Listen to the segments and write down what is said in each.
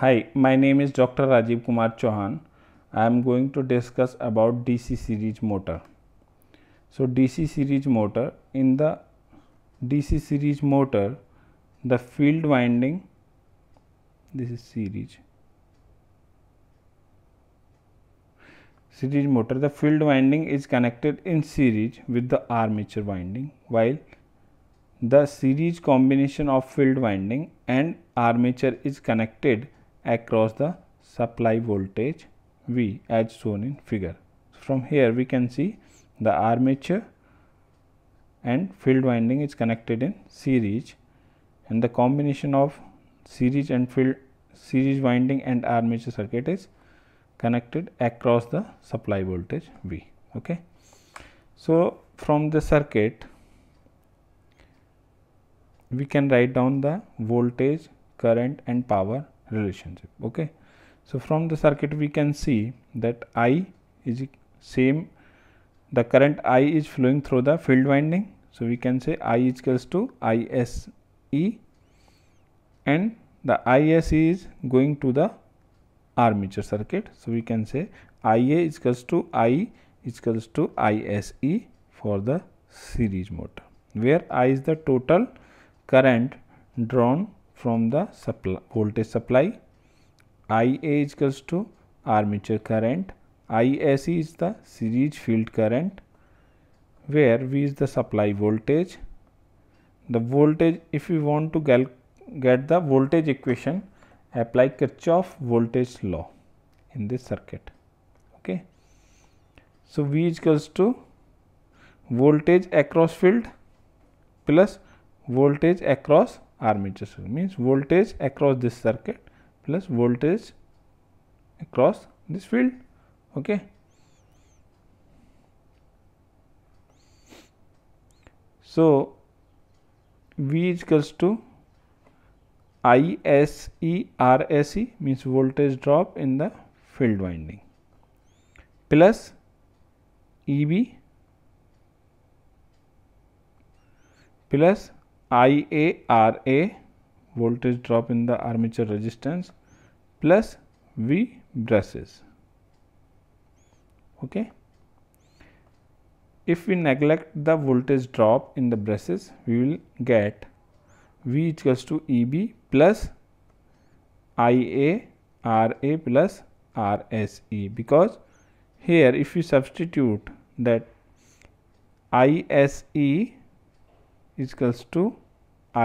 Hi, my name is Dr. Rajiv Kumar Chauhan. I am going to discuss about DC series motor. So DC series motor in the DC series motor the field winding this is series series motor the field winding is connected in series with the armature winding while the series combination of field winding and armature is connected across the supply voltage V as shown in figure. From here we can see the armature and field winding is connected in series and the combination of series and field series winding and armature circuit is connected across the supply voltage V. Okay. So, from the circuit we can write down the voltage, current and power relationship okay so from the circuit we can see that i is same the current i is flowing through the field winding so we can say i is equals to is e and the is is going to the armature circuit so we can say ia is equals to i is equals to ise for the series motor where i is the total current drawn from the supply, voltage supply. Ia is equals to armature current. I S is the series field current where V is the supply voltage. The voltage if we want to get the voltage equation apply Kirchhoff voltage law in this circuit. Okay. So, V is equals to voltage across field plus voltage across armature circuit means voltage across this circuit plus voltage across this field okay so v is equals to ISERSE means voltage drop in the field winding plus EB plus IARA voltage drop in the armature resistance plus V brushes. Okay. If we neglect the voltage drop in the brushes, we will get V equals to EB plus IA RA plus RSE because here if we substitute that ISE is equals to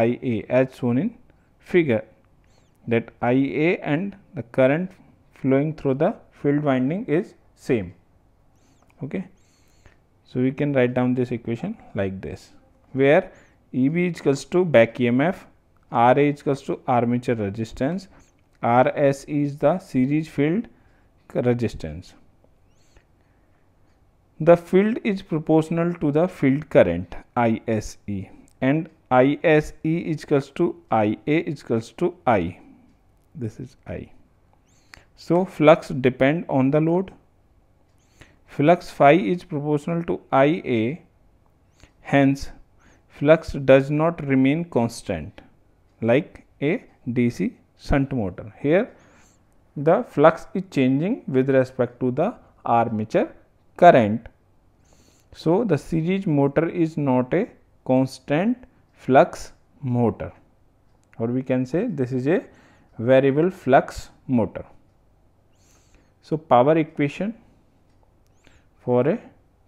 IA as shown in figure that IA and the current flowing through the field winding is same okay so we can write down this equation like this where EB is equals to back EMF RA is equals to armature resistance RS is the series field resistance the field is proportional to the field current ISE and ISE is equals to IA is equals to I. This is I. So flux depend on the load. Flux phi is proportional to IA. Hence flux does not remain constant like a DC shunt motor. Here the flux is changing with respect to the armature current. So the series motor is not a constant flux motor or we can say this is a variable flux motor. So, power equation for a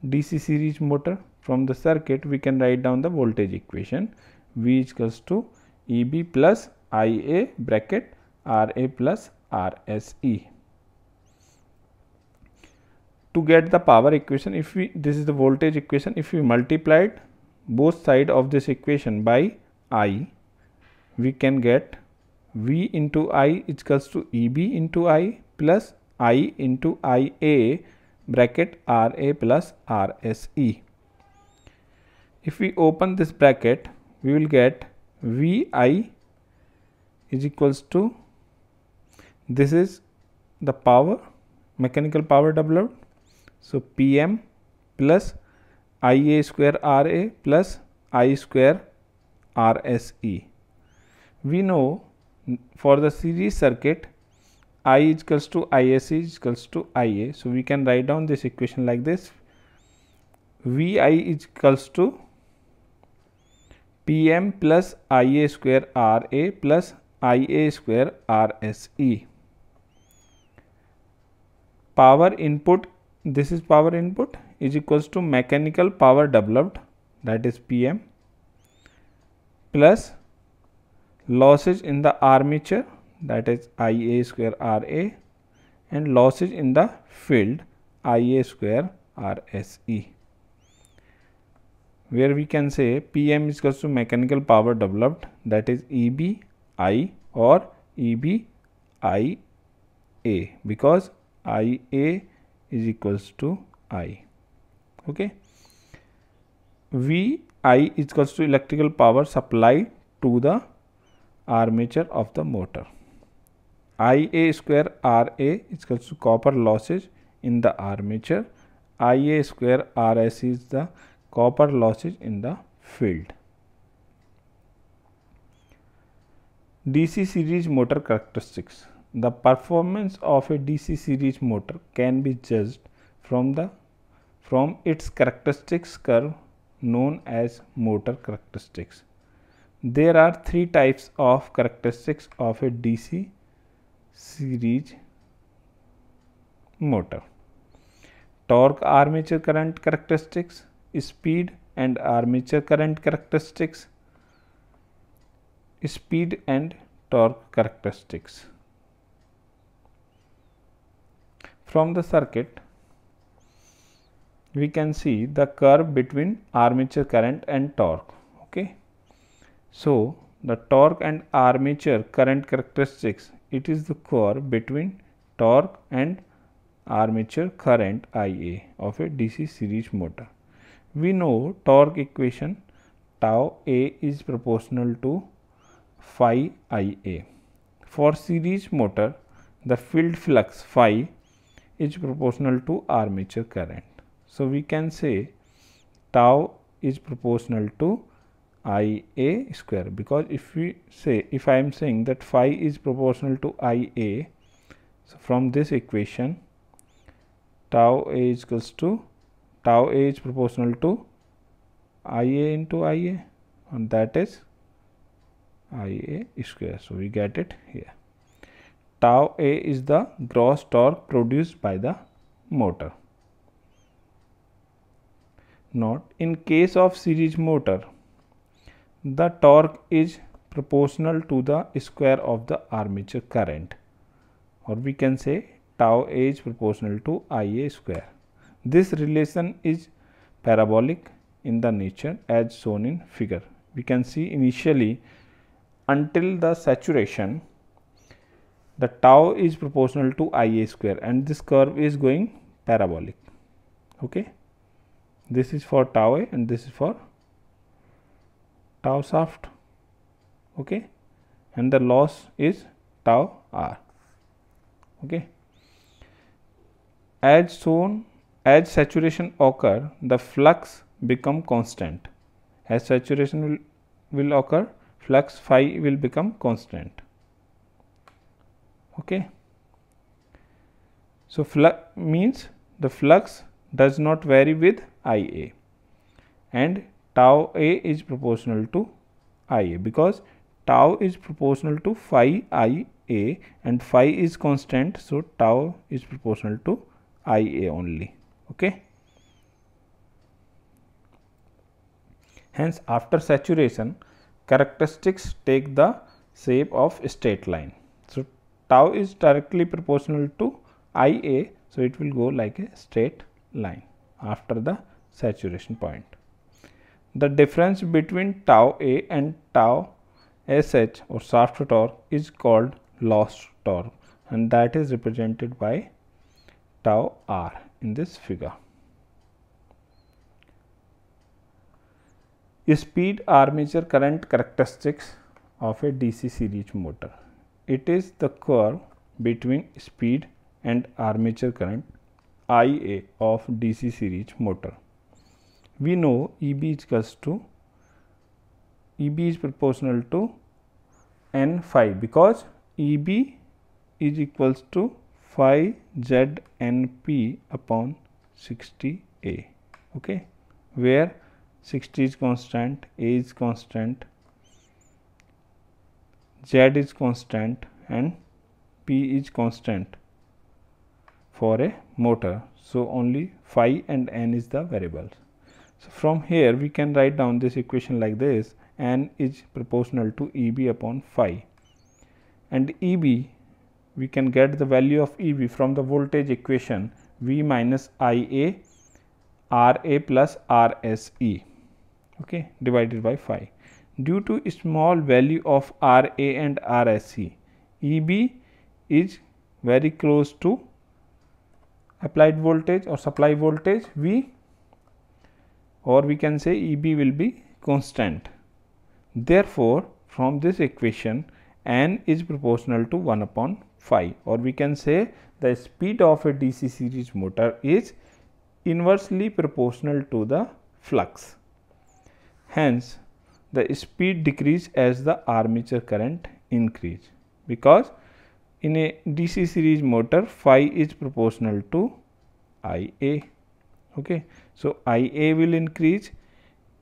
DC series motor from the circuit we can write down the voltage equation V equals to EB plus IA bracket RA plus RSE. To get the power equation if we this is the voltage equation if we multiply it both side of this equation by i we can get v into i is equals to eb into i plus i into ia bracket ra plus rse. If we open this bracket we will get vi is equals to this is the power mechanical power developed so pm plus I a square r a plus i square r s e. We know for the series circuit i is equals to i s is equals to i a. So, we can write down this equation like this v i is equals to p m plus i a square r a plus i a square r s e. Power input, this is power input is equals to mechanical power developed that is PM plus losses in the armature that is Ia square Ra and losses in the field Ia square RSE where we can say PM is equals to mechanical power developed that is EBI or Eb IA, because IA is equals to I okay vi is equals to electrical power supply to the armature of the motor ia square ra is equals to copper losses in the armature ia square rs is the copper losses in the field dc series motor characteristics the performance of a dc series motor can be judged from the from its characteristics curve known as motor characteristics. There are three types of characteristics of a DC series motor. Torque armature current characteristics, speed and armature current characteristics, speed and torque characteristics. From the circuit, we can see the curve between armature current and torque okay so the torque and armature current characteristics it is the curve between torque and armature current Ia of a DC series motor we know torque equation tau A is proportional to phi Ia for series motor the field flux phi is proportional to armature current so we can say tau is proportional to Ia square because if we say if I am saying that phi is proportional to Ia so from this equation tau A is equals to tau A is proportional to Ia into Ia and that is Ia square so we get it here tau A is the gross torque produced by the motor not in case of series motor the torque is proportional to the square of the armature current or we can say tau a is proportional to ia square this relation is parabolic in the nature as shown in figure we can see initially until the saturation the tau is proportional to ia square and this curve is going parabolic okay this is for tau a and this is for tau shaft okay and the loss is tau r okay as soon as saturation occur the flux become constant as saturation will, will occur flux phi will become constant okay so flux means the flux does not vary with Ia and tau A is proportional to Ia because tau is proportional to phi Ia and phi is constant so tau is proportional to Ia only okay. Hence after saturation characteristics take the shape of straight line. So tau is directly proportional to Ia so it will go like a straight line after the saturation point. The difference between tau A and tau SH or soft torque is called lost torque and that is represented by tau R in this figure. Speed armature current characteristics of a DC series motor. It is the curve between speed and armature current IA of DC series motor. We know EB is equals to EB is proportional to N phi because EB is equals to phi ZNP upon 60A okay where 60 is constant, A is constant, Z is constant and P is constant for a motor. So, only phi and n is the variables. So, from here we can write down this equation like this n is proportional to EB upon phi and EB we can get the value of EB from the voltage equation V minus IA RA plus RSE okay divided by phi due to small value of RA and RSE EB is very close to applied voltage or supply voltage V or we can say EB will be constant. Therefore, from this equation n is proportional to 1 upon phi or we can say the speed of a DC series motor is inversely proportional to the flux. Hence, the speed decrease as the armature current increase because in a DC series motor phi is proportional to IA okay so IA will increase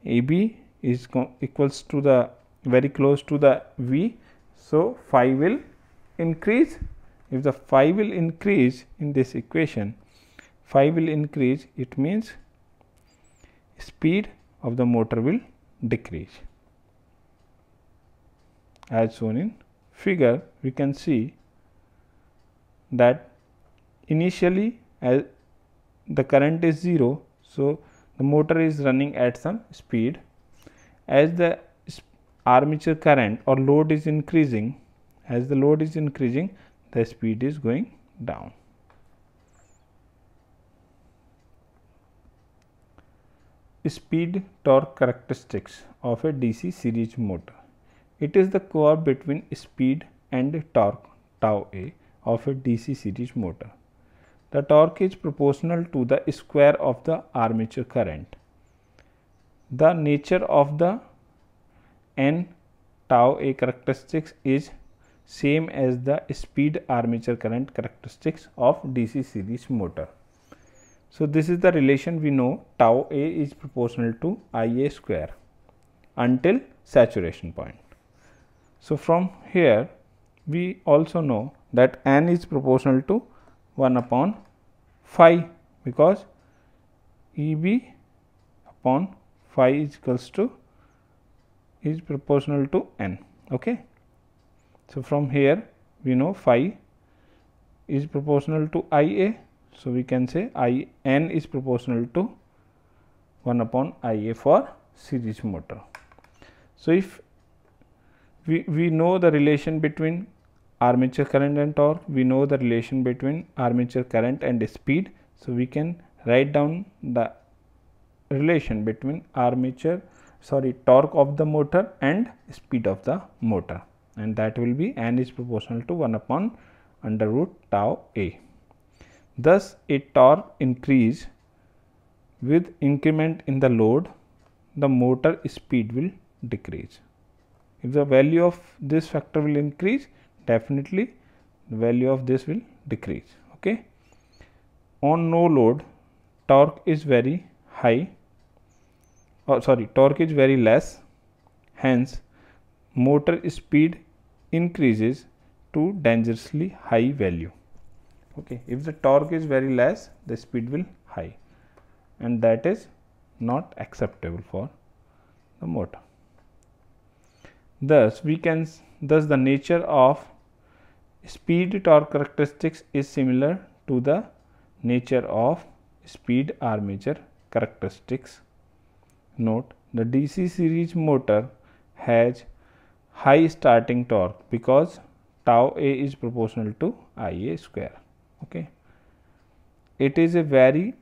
AB is equals to the very close to the V so phi will increase if the phi will increase in this equation phi will increase it means speed of the motor will decrease as shown in figure we can see that initially as the current is 0 so the motor is running at some speed as the armature current or load is increasing as the load is increasing the speed is going down speed torque characteristics of a dc series motor it is the curve between speed and torque tau a of a DC series motor. The torque is proportional to the square of the armature current. The nature of the N tau A characteristics is same as the speed armature current characteristics of DC series motor. So, this is the relation we know tau A is proportional to Ia square until saturation point. So, from here we also know that n is proportional to 1 upon phi because EB upon phi is equals to is proportional to n. Okay. So, from here we know phi is proportional to I A. So, we can say I n is proportional to 1 upon I A for series motor. So, if we, we know the relation between armature current and torque we know the relation between armature current and speed so we can write down the relation between armature sorry torque of the motor and speed of the motor and that will be n is proportional to 1 upon under root tau a. Thus a torque increase with increment in the load the motor speed will decrease. If the value of this factor will increase definitely the value of this will decrease okay on no load torque is very high or oh, sorry torque is very less hence motor speed increases to dangerously high value okay if the torque is very less the speed will high and that is not acceptable for the motor thus we can thus the nature of speed torque characteristics is similar to the nature of speed armature characteristics. Note the DC series motor has high starting torque because tau a is proportional to Ia square. Okay. It is a very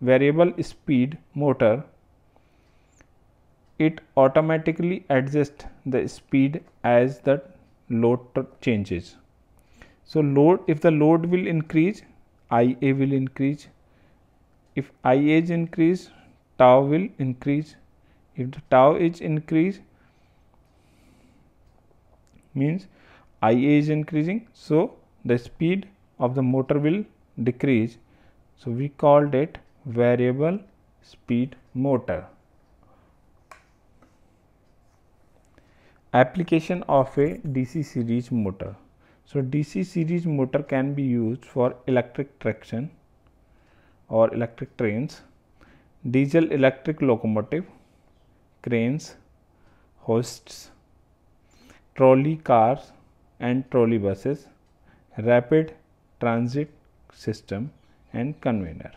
variable speed motor. It automatically adjusts the speed as the load changes. So, load if the load will increase Ia will increase. If Ia is increased tau will increase. If the tau is increased means Ia is increasing. So, the speed of the motor will decrease. So, we called it variable speed motor. Application of a DC series motor. So, DC series motor can be used for electric traction or electric trains, diesel electric locomotive, cranes, hoists, trolley cars and trolley buses, rapid transit system and conveyor.